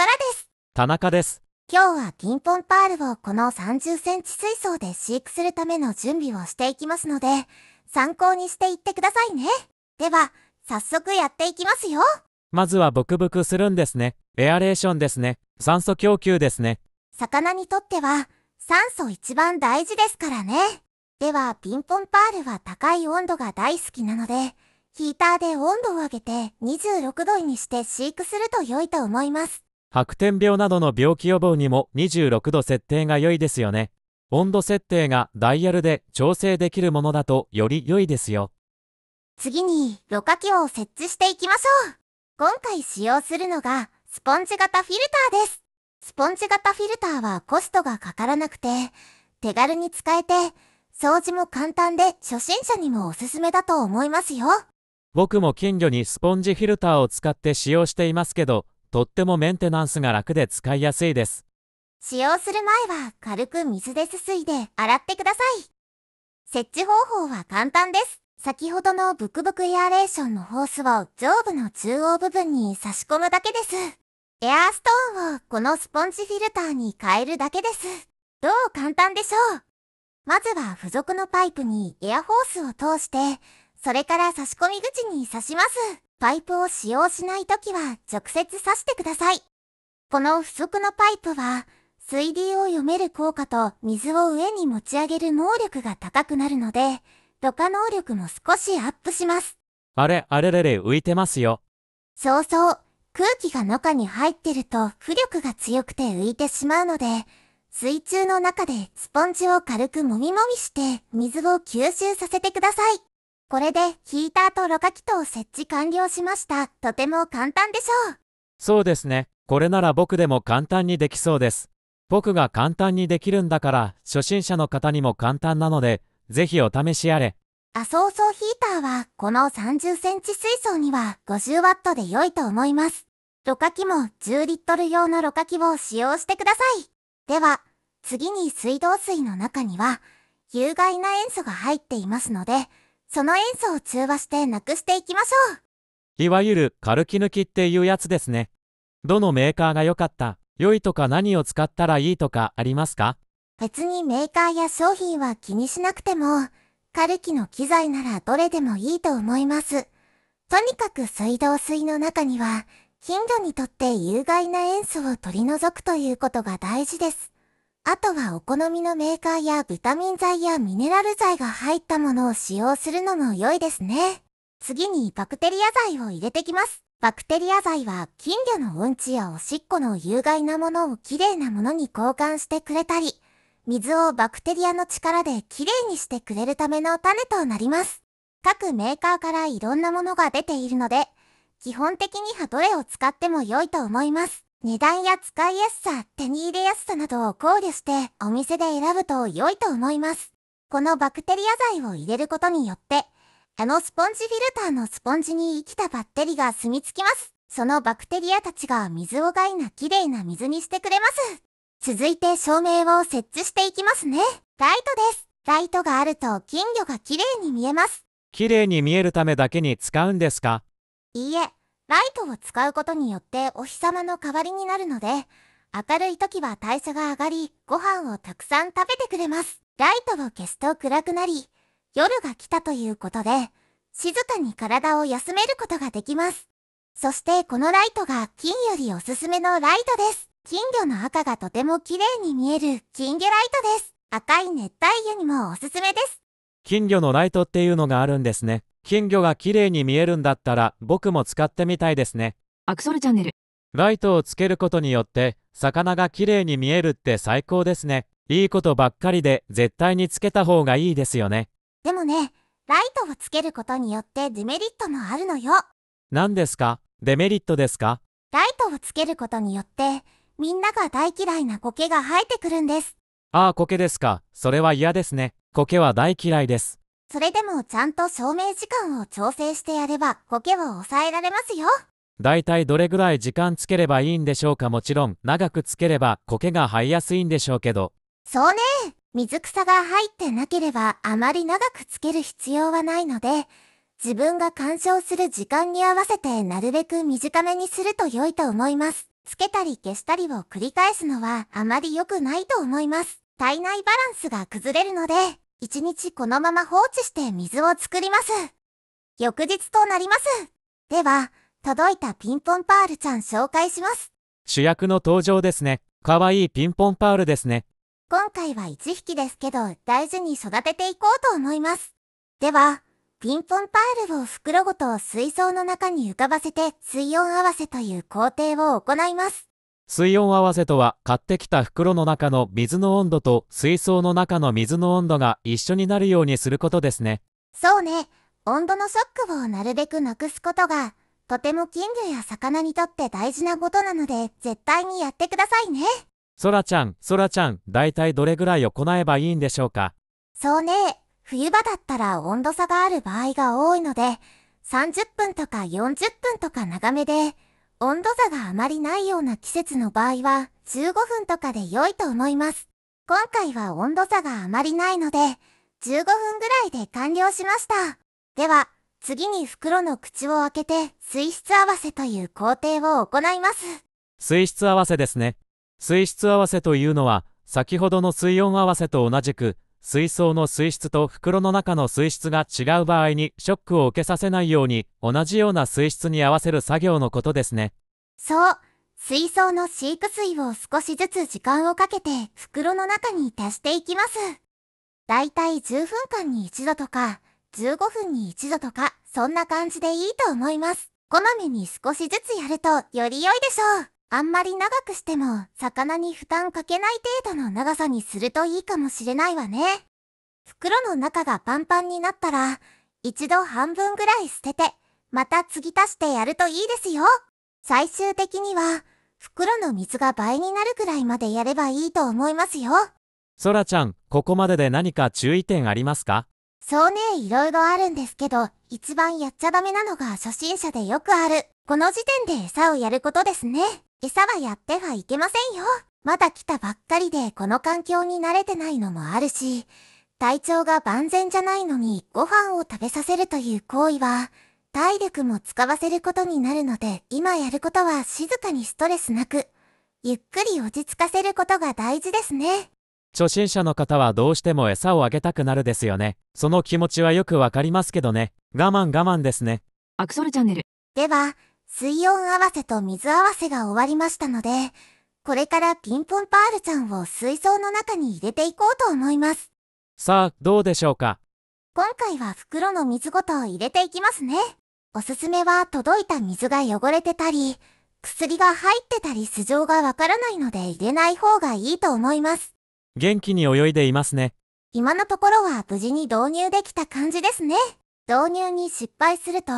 空です。田中です。今日は金ポンパールをこの30センチ水槽で飼育するための準備をしていきますので、参考にしていってくださいね。では、早速やっていきますよ。まずはブクブクするんですね。エアレーションですね。酸素供給ですね。魚にとっては酸素一番大事ですからね。では、ピンポンパールは高い温度が大好きなので、ヒーターで温度を上げて26度にして飼育すると良いと思います。白点病などの病気予防にも26度設定が良いですよね。温度設定がダイヤルで調整できるものだとより良いですよ。次に、ろ過器を設置していきましょう。今回使用するのが、スポンジ型フィルターです。スポンジ型フィルターはコストがかからなくて、手軽に使えて、掃除も簡単で初心者にもおすすめだと思いますよ。僕も金魚にスポンジフィルターを使って使用していますけど、とってもメンテナンスが楽で使いやすいです。使用する前は軽く水ですすいで洗ってください。設置方法は簡単です。先ほどのブクブクエアレーションのホースを上部の中央部分に差し込むだけです。エアーストーンをこのスポンジフィルターに変えるだけです。どう簡単でしょうまずは付属のパイプにエアホースを通して、それから差し込み口に刺します。パイプを使用しないときは直接刺してください。この不足のパイプは、水流を読める効果と水を上に持ち上げる能力が高くなるので、土下能力も少しアップします。あれ、あれれれ、浮いてますよ。そうそう。空気が中に入ってると浮力が強くて浮いてしまうので、水中の中でスポンジを軽くもみもみして水を吸収させてください。これでヒーターとろ過器と設置完了しました。とても簡単でしょう。そうですね。これなら僕でも簡単にできそうです。僕が簡単にできるんだから、初心者の方にも簡単なので、ぜひお試しあれ。アソーソーヒーターは、この30センチ水槽には50ワットで良いと思います。ろ過器も10リットル用のろ過器を使用してください。では、次に水道水の中には、有害な塩素が入っていますので、その塩素を通話してなくしていきましょう。いわゆる、カルキ抜きっていうやつですね。どのメーカーが良かった良いとか何を使ったらいいとかありますか別にメーカーや商品は気にしなくても、カルキの機材ならどれでもいいと思います。とにかく水道水の中には、頻度にとって有害な塩素を取り除くということが大事です。あとはお好みのメーカーやビタミン剤やミネラル剤が入ったものを使用するのも良いですね。次にバクテリア剤を入れてきます。バクテリア剤は金魚のうんちやおしっこの有害なものをきれいなものに交換してくれたり、水をバクテリアの力できれいにしてくれるための種となります。各メーカーからいろんなものが出ているので、基本的にはどれを使っても良いと思います。値段や使いやすさ、手に入れやすさなどを考慮してお店で選ぶと良いと思います。このバクテリア剤を入れることによって、あのスポンジフィルターのスポンジに生きたバッテリーが住み着きます。そのバクテリアたちが水を害な綺麗な水にしてくれます。続いて照明を設置していきますね。ライトです。ライトがあると金魚が綺麗に見えます。綺麗に見えるためだけに使うんですかいいえ、ライトを使うことによってお日様の代わりになるので、明るい時は代謝が上がり、ご飯をたくさん食べてくれます。ライトを消すと暗くなり、夜が来たということで、静かに体を休めることができます。そしてこのライトが金よりおすすめのライトです。金魚の赤がとても綺麗に見える金魚ライトです。赤い熱帯魚にもおすすめです。金魚のライトっていうのがあるんですね。金魚が綺麗に見えるんだったら僕も使ってみたいですね。アクソルチャンネル。ライトをつけることによって魚が綺麗に見えるって最高ですね。いいことばっかりで絶対につけた方がいいですよね。でもね、ライトをつけることによってデメリットもあるのよ。何ですかデメリットですかライトをつけることによってみんなが大嫌いな苔が生えてくるんです。ああ、苔ですか。それは嫌ですね。苔は大嫌いです。それでもちゃんと照明時間を調整してやればコケを抑えられますよ。だいたいどれぐらい時間つければいいんでしょうかもちろん長くつければ苔が生えやすいんでしょうけどそうね水草が入ってなければあまり長くつける必要はないので自分が鑑賞する時間に合わせてなるべく短めにすると良いと思いますつけたり消したりを繰り返すのはあまり良くないと思います体内バランスが崩れるので1日このまま放置して水を作ります。翌日となります。では、届いたピンポンパールちゃん紹介します。主役の登場ですね。かわいいピンポンパールですね。今回は1匹ですけど、大事に育てていこうと思います。では、ピンポンパールを袋ごと水槽の中に浮かばせて水温合わせという工程を行います。水温合わせとは買ってきた袋の中の水の温度と水槽の中の水の温度が一緒になるようにすることですね。そうね。温度のショックをなるべくなくすことが、とても金魚や魚にとって大事なことなので、絶対にやってくださいね。そらちゃん、そらちゃん、だいたいどれぐらい行えばいいんでしょうかそうね。冬場だったら温度差がある場合が多いので、30分とか40分とか長めで、温度差があまりないような季節の場合は15分とかで良いと思います。今回は温度差があまりないので15分ぐらいで完了しました。では次に袋の口を開けて水質合わせという工程を行います。水質合わせですね。水質合わせというのは先ほどの水温合わせと同じく水槽の水質と袋の中の水質が違う場合にショックを受けさせないように同じような水質に合わせる作業のことですね。そう。水槽の飼育水を少しずつ時間をかけて袋の中に足していきます。だいたい10分間に一度とか、15分に一度とか、そんな感じでいいと思います。こまめに少しずつやるとより良いでしょう。あんまり長くしても魚に負担かけない程度の長さにするといいかもしれないわね。袋の中がパンパンになったら、一度半分ぐらい捨てて、また継ぎ足してやるといいですよ。最終的には、袋の水が倍になるくらいまでやればいいと思いますよ。そらちゃん、ここまでで何か注意点ありますかそうね、いろいろあるんですけど、一番やっちゃダメなのが初心者でよくある、この時点で餌をやることですね。餌はやってはいけませんよ。まだ来たばっかりでこの環境に慣れてないのもあるし、体調が万全じゃないのにご飯を食べさせるという行為は、体力も使わせることになるので、今やることは静かにストレスなく、ゆっくり落ち着かせることが大事ですね。初心者の方はどうしても餌をあげたくなるですよね。その気持ちはよくわかりますけどね。我慢我慢ですね。アクソルチャンネル。では、水温合わせと水合わせが終わりましたので、これからピンポンパールちゃんを水槽の中に入れていこうと思います。さあ、どうでしょうか今回は袋の水ごと入れていきますね。おすすめは届いた水が汚れてたり、薬が入ってたり素性がわからないので入れない方がいいと思います。元気に泳いでいますね。今のところは無事に導入できた感じですね。導入に失敗すると、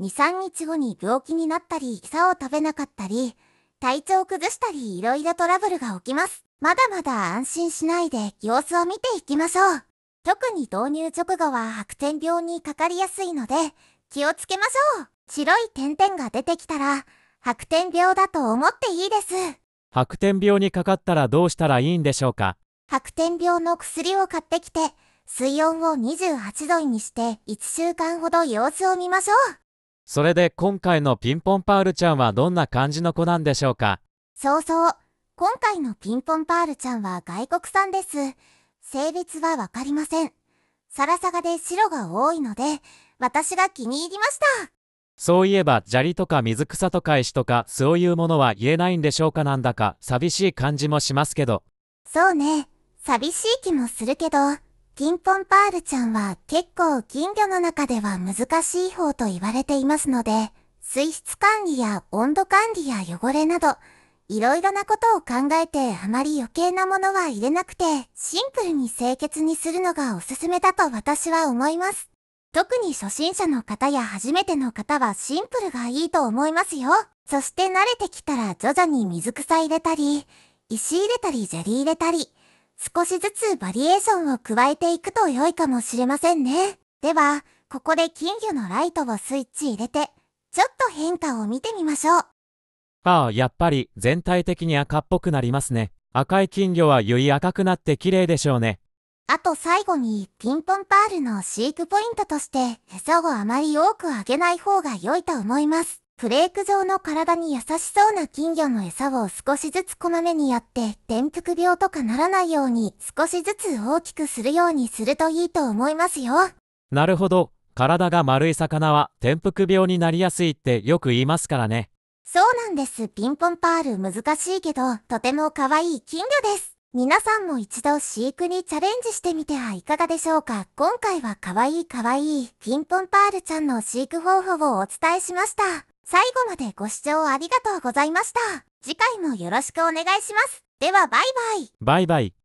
2、3日後に病気になったり、餌を食べなかったり、体調を崩したり、色々トラブルが起きます。まだまだ安心しないで様子を見ていきましょう。特に導入直後は白点病にかかりやすいので、気をつけましょう。白い点々が出てきたら、白点病だと思っていいです。白点病にかかったらどうしたらいいんでしょうか白点病の薬を買ってきて、水温を28度にして1週間ほど様子を見ましょう。それで今回のピンポンパールちゃんはどんな感じの子なんでしょうかそうそう。今回のピンポンパールちゃんは外国産です。性別はわかりません。サラサガで白が多いので、私が気に入りました。そういえば砂利とか水草とか石とかそういうものは言えないんでしょうかなんだか寂しい感じもしますけど。そうね。寂しい気もするけど、ンポンパールちゃんは結構金魚の中では難しい方と言われていますので、水質管理や温度管理や汚れなど、いろいろなことを考えてあまり余計なものは入れなくて、シンプルに清潔にするのがおすすめだと私は思います。特に初心者の方や初めての方はシンプルがいいと思いますよ。そして慣れてきたら徐々に水草入れたり、石入れたり砂利入れたり、少しずつバリエーションを加えていくと良いかもしれませんね。では、ここで金魚のライトをスイッチ入れて、ちょっと変化を見てみましょう。ああ、やっぱり全体的に赤っぽくなりますね。赤い金魚はより赤くなって綺麗でしょうね。あと最後にピンポンパールの飼育ポイントとして餌をあまり多くあげない方が良いと思います。プレーク状の体に優しそうな金魚の餌を少しずつこまめにやって、転覆病とかならないように少しずつ大きくするようにするといいと思いますよ。なるほど。体が丸い魚は転覆病になりやすいってよく言いますからね。そうなんです。ピンポンパール難しいけど、とても可愛い金魚です。皆さんも一度飼育にチャレンジしてみてはいかがでしょうか今回は可愛い可愛いピンポンパールちゃんの飼育方法をお伝えしました。最後までご視聴ありがとうございました。次回もよろしくお願いします。ではバイバイ。バイバイ。